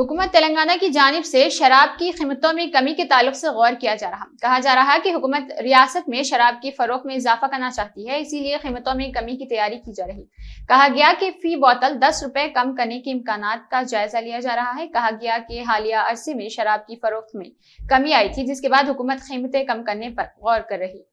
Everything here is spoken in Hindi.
हुकूमत तेलंगाना की जानब से शराब की कीमतों में कमी के तालुक से गौर किया जा रहा कहा जा रहा है कि हुकूमत रियासत में शराब की फरोख में इजाफा करना चाहती है इसीलिए कीमतों में कमी की तैयारी की जा रही कहा गया कि फी बोतल दस रुपए कम करने के इम्कान का जायजा लिया जा रहा है कहा गया कि हालिया अरसे में शराब की फरोख में कमी आई थी जिसके बाद हुकूमत कीमतें कम करने पर गौर कर रही